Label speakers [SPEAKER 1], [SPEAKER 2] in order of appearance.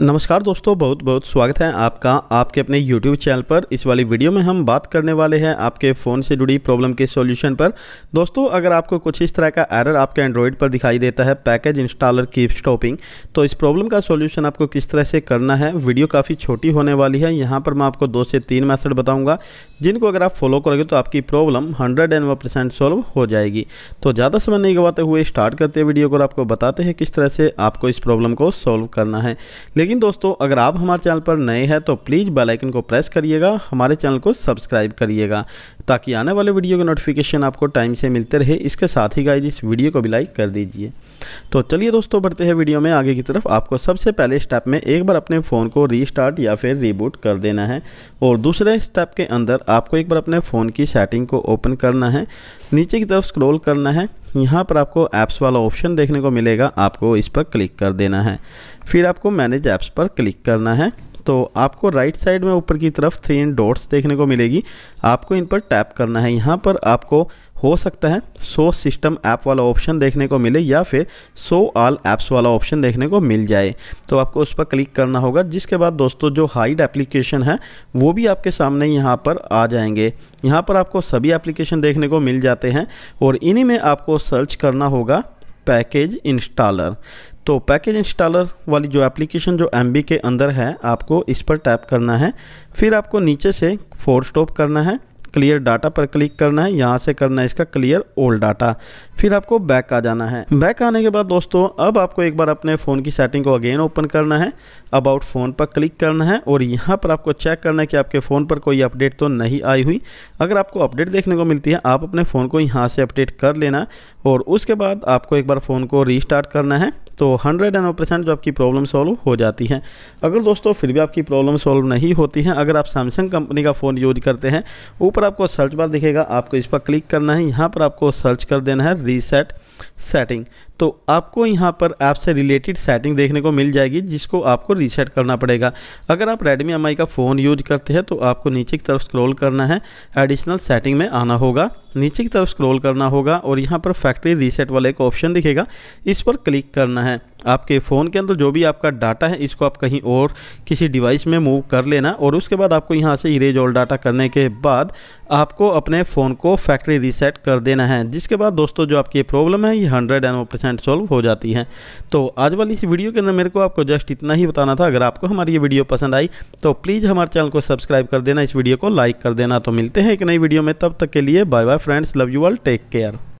[SPEAKER 1] नमस्कार दोस्तों बहुत बहुत स्वागत है आपका आपके अपने YouTube चैनल पर इस वाली वीडियो में हम बात करने वाले हैं आपके फ़ोन से जुड़ी प्रॉब्लम के सॉल्यूशन पर दोस्तों अगर आपको कुछ इस तरह का एरर आपके एंड्रॉयड पर दिखाई देता है पैकेज इंस्टॉलर की स्टॉपिंग तो इस प्रॉब्लम का सॉल्यूशन आपको किस तरह से करना है वीडियो काफ़ी छोटी होने वाली है यहाँ पर मैं आपको दो से तीन मैथड बताऊँगा जिनको अगर आप फॉलो करोगे तो आपकी problem hundred and percent solve हो जाएगी तो ज़्यादा समय नहीं गवाते हुए स्टार्ट करते वीडियो को आपको बताते हैं किस तरह से आपको इस प्रॉब्लम को सॉल्व करना है लेकिन दोस्तों अगर आप हमारे चैनल पर नए हैं तो प्लीज़ बेल आइकन को प्रेस करिएगा हमारे चैनल को सब्सक्राइब करिएगा ताकि आने वाले वीडियो के नोटिफिकेशन आपको टाइम से मिलते रहे इसके साथ ही गाइज इस वीडियो को भी लाइक कर दीजिए तो चलिए दोस्तों बढ़ते हैं वीडियो में आगे की तरफ आपको सबसे पहले स्टेप में एक बार अपने फ़ोन को रीस्टार्ट या फिर रीबूट कर देना है और दूसरे स्टेप के अंदर आपको एक बार अपने फ़ोन की सेटिंग को ओपन करना है नीचे की तरफ स्क्रोल करना है यहाँ पर आपको ऐप्स वाला ऑप्शन देखने को मिलेगा आपको इस पर क्लिक कर देना है फिर आपको मैनेज ऐप्स पर क्लिक करना है तो आपको राइट साइड में ऊपर की तरफ थ्री इन डॉट्स देखने को मिलेगी आपको इन पर टैप करना है यहाँ पर आपको हो सकता है शो सिस्टम ऐप वाला ऑप्शन देखने को मिले या फिर शो ऑल ऐप्स वाला ऑप्शन देखने को मिल जाए तो आपको उस पर क्लिक करना होगा जिसके बाद दोस्तों जो हाइड एप्लीकेशन है वो भी आपके सामने यहाँ पर आ जाएंगे यहाँ पर आपको सभी एप्लीकेशन देखने को मिल जाते हैं और इन्हीं में आपको सर्च करना होगा पैकेज इंस्टॉलर तो पैकेज इंस्टॉलर वाली जो एप्लीकेशन जो एम के अंदर है आपको इस पर टैप करना है फिर आपको नीचे से फोर स्टॉप करना है क्लियर डाटा पर क्लिक करना है यहाँ से करना है इसका क्लियर ओल्ड डाटा फिर आपको बैक आ जाना है बैक आने के बाद दोस्तों अब आपको एक बार अपने फ़ोन की सेटिंग को अगेन ओपन करना है अबाउट फ़ोन पर क्लिक करना है और यहाँ पर आपको चेक करना है कि आपके फ़ोन पर कोई अपडेट तो नहीं आई हुई अगर आपको अपडेट देखने को मिलती है आप अपने फ़ोन को यहाँ से अपडेट कर लेना और उसके बाद आपको एक बार फ़ोन को रीस्टार्ट करना है तो हंड्रेड एंड परसेंट जो आपकी प्रॉब्लम सॉल्व हो जाती है अगर दोस्तों फिर भी आपकी प्रॉब्लम सॉल्व नहीं होती है अगर आप सैमसंग कंपनी का फ़ोन यूज करते हैं ऊपर आपको सर्च बार दिखेगा आपको इस पर क्लिक करना है यहाँ पर आपको सर्च कर देना है रीसेट सेटिंग तो आपको यहाँ पर ऐप से रिलेटेड सेटिंग देखने को मिल जाएगी जिसको आपको रीसेट करना पड़ेगा अगर आप रेडमी एम का फ़ोन यूज करते हैं तो आपको नीचे की तरफ स्क्रॉल करना है एडिशनल सेटिंग में आना होगा नीचे की तरफ स्क्रॉल करना होगा और यहाँ पर फैक्ट्री रीसेट वाले एक ऑप्शन दिखेगा इस पर क्लिक करना है है आपके फ़ोन के अंदर जो भी आपका डाटा है इसको आप कहीं और किसी डिवाइस में मूव कर लेना और उसके बाद आपको यहाँ से इरेज ऑल डाटा करने के बाद आपको अपने फ़ोन को फैक्ट्री रीसेट कर देना है जिसके बाद दोस्तों जो आपकी प्रॉब्लम है ये हंड्रेड एंड परसेंट सॉल्व हो जाती है तो आज वाली इस वीडियो के अंदर मेरे को आपको जस्ट इतना ही बताना था अगर आपको हमारी ये वीडियो पसंद आई तो प्लीज़ हमारे चैनल को सब्सक्राइब कर देना इस वीडियो को लाइक कर देना तो मिलते हैं एक नई वीडियो में तब तक के लिए bye bye friends love you all take care